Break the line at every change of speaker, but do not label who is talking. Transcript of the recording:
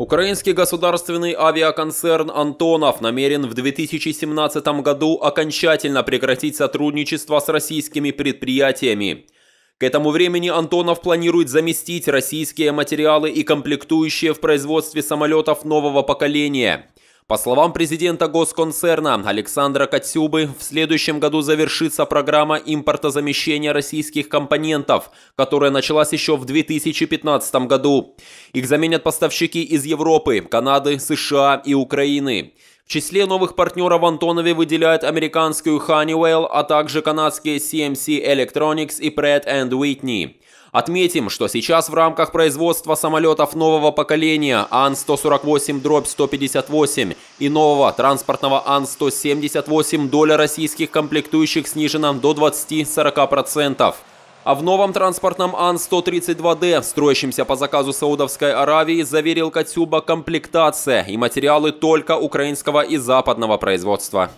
Украинский государственный авиаконцерн «Антонов» намерен в 2017 году окончательно прекратить сотрудничество с российскими предприятиями. К этому времени Антонов планирует заместить российские материалы и комплектующие в производстве самолетов нового поколения. По словам президента госконцерна Александра Катюбы, в следующем году завершится программа импортозамещения российских компонентов, которая началась еще в 2015 году. Их заменят поставщики из Европы, Канады, США и Украины числе новых партнеров Антонове выделяют американскую Honeywell, а также канадские CMC Electronics и Pratt Whitney. Отметим, что сейчас в рамках производства самолетов нового поколения Ан-148-158 и нового транспортного Ан-178 доля российских комплектующих снижена до 20-40%. А в новом транспортном Ан-132Д, строящемся по заказу Саудовской Аравии, заверил Катюба комплектация и материалы только украинского и западного производства.